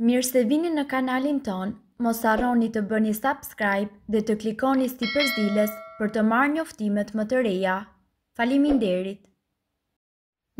Mirë se vini në kanalin ton, mos arroni të bëni subscribe dhe të klikoni si përzilës për të marrë njoftimet më të reja. Falimin derit!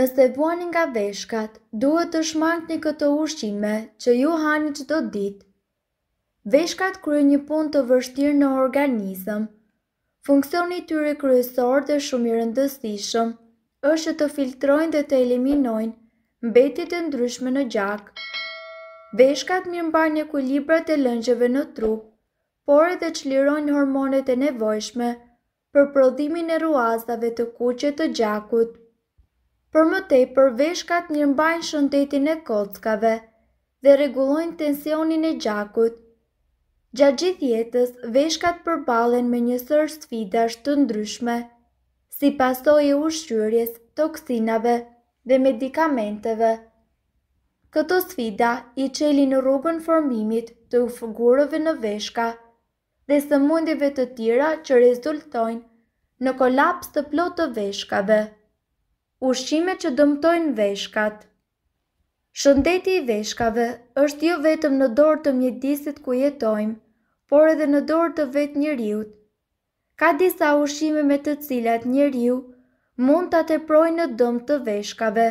Nëse buani nga veshkat, duhet të shmangni këto ushqime që ju hani që do ditë. Veshkat kryë një pun të vështirë në organizëm. Funksioni tyre kryesor dhe shumë i rëndësishëm është të filtrojnë dhe të eliminojnë mbetit e ndryshme në gjakë Veshkat mirë mbar një kulibrat e lëngjeve në trup, por edhe që lirojnë hormonet e nevojshme për prodhimin e ruazdave të kuqe të gjakut. Për më tepër, veshkat mirë mbajnë shëndetin e kockave dhe regulojnë tensionin e gjakut. Gjatë gjithë jetës, veshkat përballen me një sër sfidash të ndryshme, si pasojë e ushqyerjes, toksinave dhe medikamenteve. Këto sfida i qeli në rrugën formimit të ufëgurëve në veshka dhe së mundive të tira që rezultojnë në kolaps të plot të veshkave. Ushqime që dëmtojnë veshkat Shëndeti i veshkave është jo vetëm në dorë të mjedisit ku jetojmë, por edhe në dorë të vetë njëriut. Ka disa ushqime me të cilat njëriu mund të ateprojnë në dëmt të veshkave.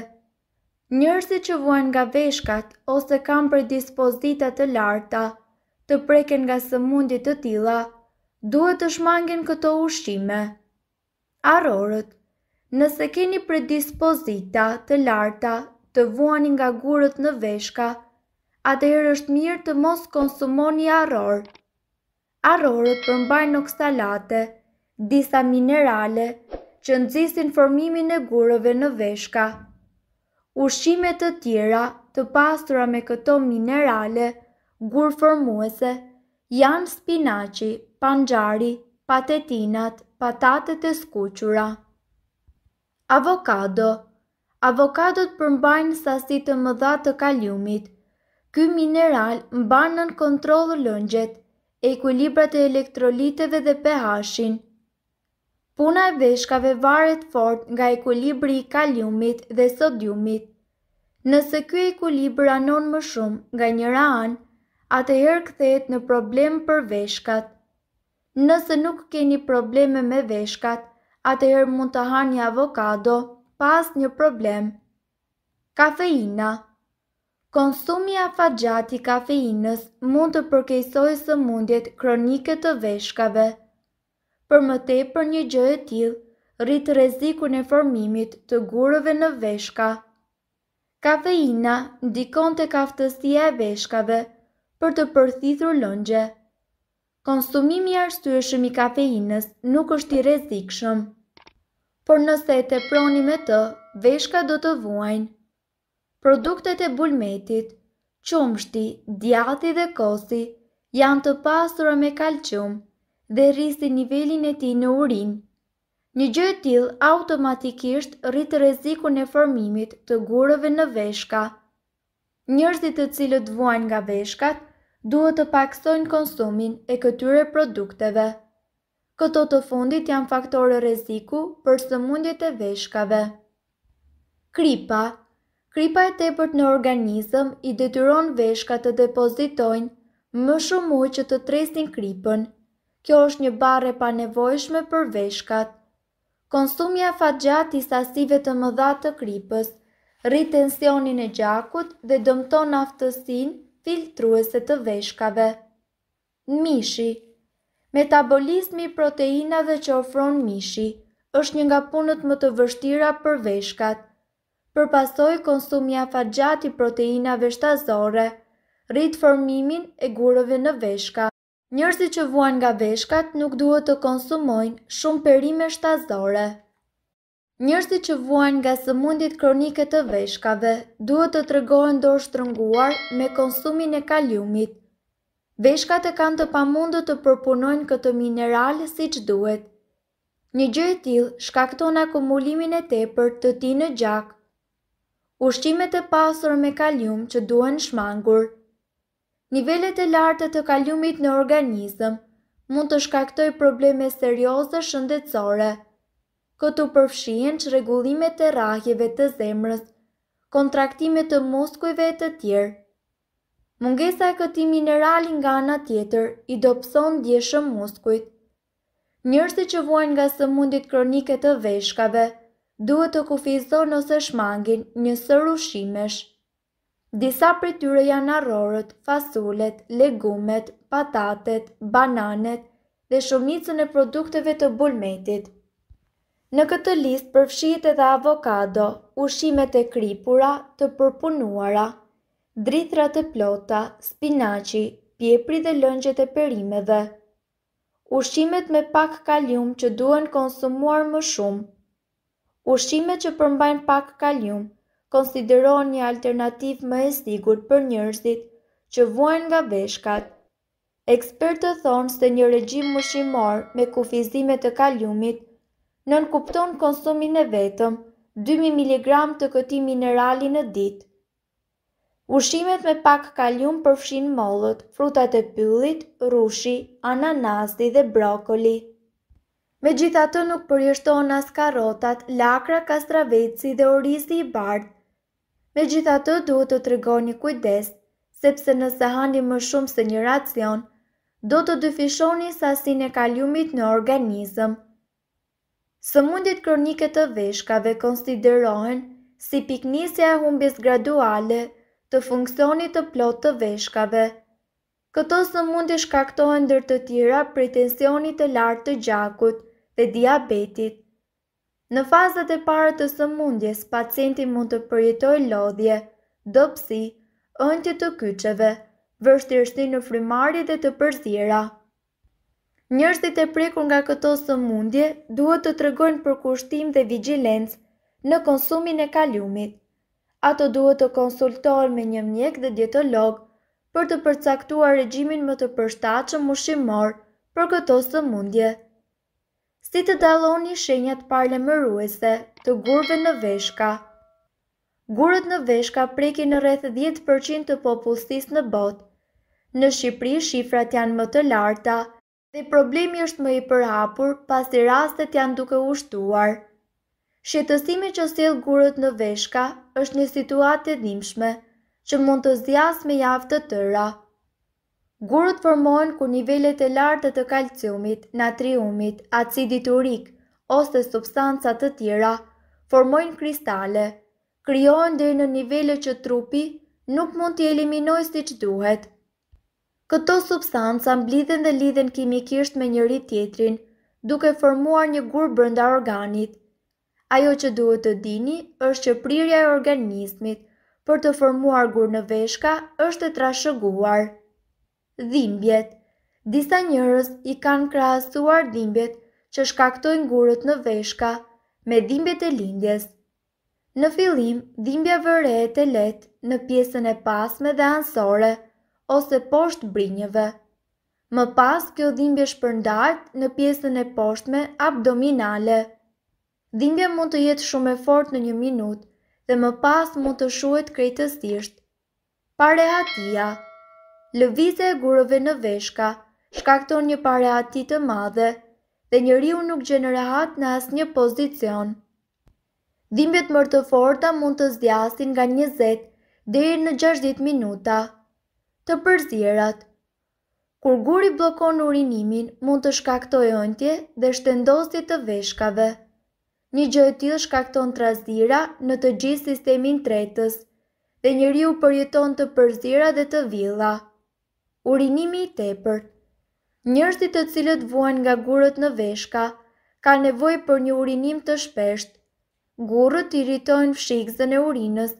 Njërësi që vuan nga veshkat ose kam për dispozita të larta, të preken nga mundit të tila, duhet të shmangin këto ushqime. Arorët, nëse keni për dispozita të larta të vuani nga gurët në veshka, atëherë është mirë të mos konsumoni arorë. Arorët përmbajnë oksalate, disa minerale që nëzisin formimin e gurëve në veshka ushqime të tjera të pastura me këto minerale, gurë formuese, janë spinaci, panxari, patetinat, patatet e skuqura. Avokado Avokadot përmbajnë sasit të mëdha të kaliumit. Ky mineral mbanën kontrolë lëngjet, ekulibrat e elektroliteve dhe ph Puna e veshkave varet fort nga ekulibri i kaliumit dhe sodiumit. Nëse ky ekulibër anon më shumë nga njëra anë, atëherë kthehet në problem për veshkat. Nëse nuk keni probleme me veshkat, atëherë mund të hani avokado pa asnjë problem. Kafeina. Konsumi afatgjat i kafeinës mund të përkeqësojë sëmundjet kronike të veshkave për më te për një gjë e tjilë, rritë rezikun e formimit të gurëve në veshka. Kafeina ndikon të kaftësia e veshkave për të përthithur lëngje. Konsumimi arstueshëm i kafeinës nuk është i rezikshëm, por nëse te proni me të, veshka do të vuajnë. Produktet e bulmetit, qumshti, djati dhe kosi janë të pasura me kalqumë, dhe rrisë nivelin e ti në urinë. Një gjë e tillë automatikisht rrit rrezikun e formimit të gurëve në veshka. Njerëzit të cilët vuajnë nga veshkat duhet të paksojnë konsumin e këtyre produkteve. Këto të fundit janë faktore rreziku për sëmundjet e veshkave. Kripa Kripa e tepërt në organizëm i detyron veshka të depozitojnë më shumë ujë që të tresin kripën, kjo është një barre pa nevojshme për veshkat. Konsumja fagjat i sasive të mëdha të kripës, rritë tensionin e gjakut dhe dëmton aftësin filtruese të veshkave. Mishi Metabolizmi proteinave që ofron mishi është një nga punët më të vështira për veshkat. Për pasoj konsumja fagjat i proteinave shtazore, rritë formimin e gurëve në veshka. Njërësi që vuan nga veshkat nuk duhet të konsumojnë shumë perime shtazore. Njërësi që vuan nga sëmundit kronike të veshkave duhet të tregojnë dorë shtrënguar me konsumin e kaliumit. Veshkat e kanë të pamundu të përpunojnë këtë mineral si që duhet. Një gjë e tilë shkakton akumulimin e tepër të ti në gjak. Ushqimet e pasur me kalium që duhen shmangur – Nivellet e larta të kaliumit në organizëm mund të shkaktoj probleme serioze shëndetësore. Këtu përfshien që regullimet e rahjeve të zemrës, kontraktimet të muskujve të tjerë. Mungesa e këti minerali nga ana tjetër i dopson djeshëm muskujt. Njërësi që vuajnë nga mundit kronike të veshkave, duhet të kufizon ose shmangin një sër ushimesh. Disa për tyre janë arorët, fasulet, legumet, patatet, bananet dhe shumicën e produkteve të bulmetit. Në këtë list përfshijet e dhe avokado, ushimet e kripura, të përpunuara, dritrat e plota, spinaci, pjepri dhe lëngjet e perimeve. Ushimet me pak kalium që duen konsumuar më shumë. Ushimet që përmbajnë pak kalium, konsideron një alternativ më e sigur për njerëzit që vuajn nga veshkat. Ekspertët thonë se një regjim ushqimor me kufizimet të kaliumit nënkupton konsumin e vetëm 2000 mg të këti minerali në ditë. Ushqimet me pak kalium përfshin mollët, frutat e pyllit, rushi, ananasi dhe brokoli. Me gjitha të nuk përjështon as karotat, lakra, kastraveci dhe orizi i bardë, Me gjitha të duhet të tregoni kujdes, sepse nëse hani më shumë se një racion, do të dyfishoni sasin e kaliumit në organizëm. Së mundit kronike të veshkave konsiderohen si piknisja e humbjes graduale të funksionit të plot të veshkave. Këto së shkaktohen dër të tjera pretensionit të lartë të gjakut dhe diabetit. Në fazat e parë të sëmundjes, pacienti mund të përjetoj lodhje, dopsi, ëntje të kyqeve, vështirështi në frimari dhe të përzira. Njërësit e prekur nga këto sëmundje duhet të tregojnë për kushtim dhe vigilencë në konsumin e kaliumit. Ato duhet të konsultohen me një mjek dhe dietolog për të përcaktuar regjimin më të përshtatshëm ushqimor për këto sëmundje. mundje si të dalon një shenjat parle të gurve në veshka. Gurët në veshka preki në rreth 10% të popullsis në botë. Në Shqipëri, shifrat janë më të larta dhe problemi është më i përhapur pas të rastet janë duke ushtuar. Shqetësime që silë gurët në veshka është një situatë të dhimshme që mund të zjasë me javë të tëra. Gurët formohen ku nivellet e lartë të kalciumit, natriumit, acidit urik ose substancat të tjera formojnë kristale, kryohen dhe në nivellet që trupi nuk mund t'i eliminoj si që duhet. Këto substanca mblidhen dhe lidhen kimikisht me njëri tjetrin, duke formuar një gurë brënda organit. Ajo që duhet të dini është që prirja e organismit për të formuar gurë në veshka është e trashëguar. Dhimbjet Disa njërës i kanë krahasuar dhimbjet që shkaktojnë gurët në veshka me dhimbjet e lindjes. Në fillim, dhimbja vërehet e lehtë në pjesën e pasme dhe ansore ose poshtë brinjëve. Më pas kjo dhimbje shpërndahet në pjesën e poshtme abdominale. Dhimbja mund të jetë shumë e fortë në një minutë dhe më pas mund të shuhet krejtësisht. Parehatia Parehatia lëvize e gurëve në veshka, shkakton një pare ati të madhe, dhe njëri unë nuk gjenërat në asë një pozicion. Dhimbjet mërë të forta mund të zdjasin nga 20 dhe në 60 minuta. Të përzirat Kur guri blokon urinimin, mund të shkaktoj ëntje dhe shtendosti të veshkave. Një gjë e tjilë shkakton trazdira në të gjithë sistemin tretës, dhe njëri u përjeton të përzira dhe të vila. Urinimi i tepër Njërështit të cilët vuan nga gurët në veshka, ka nevoj për një urinim të shpesht. Gurët i rritojnë fshikëzën e urinës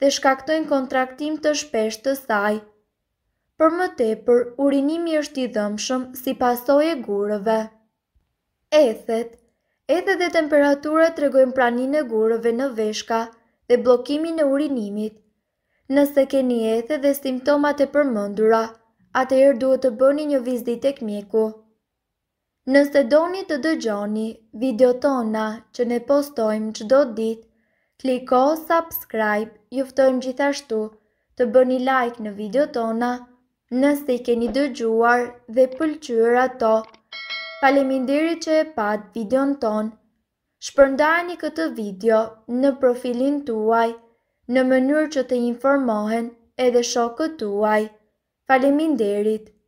dhe shkaktojnë kontraktim të shpesht të saj. Për më tepër, urinimi është i dhëmshëm si pasoj e gurëve. Ethet Ethet dhe temperatura të regojnë pranin e gurëve në veshka dhe blokimin e urinimit. Nëse keni ethet dhe simptomat e përmëndura, atëherë duhet të bëni një vizitë tek këmjeku. Nëse doni të dëgjoni video tona që ne postojmë çdo ditë, kliko subscribe. Juftojmë gjithashtu të bëni like në video tona nëse i keni dëgjuar dhe pëlqyer ato. Faleminderit që e pat videon ton. Shpërndani këtë video në profilin tuaj në mënyrë që të informohen edhe shokët tuaj. Faleminderit. derit.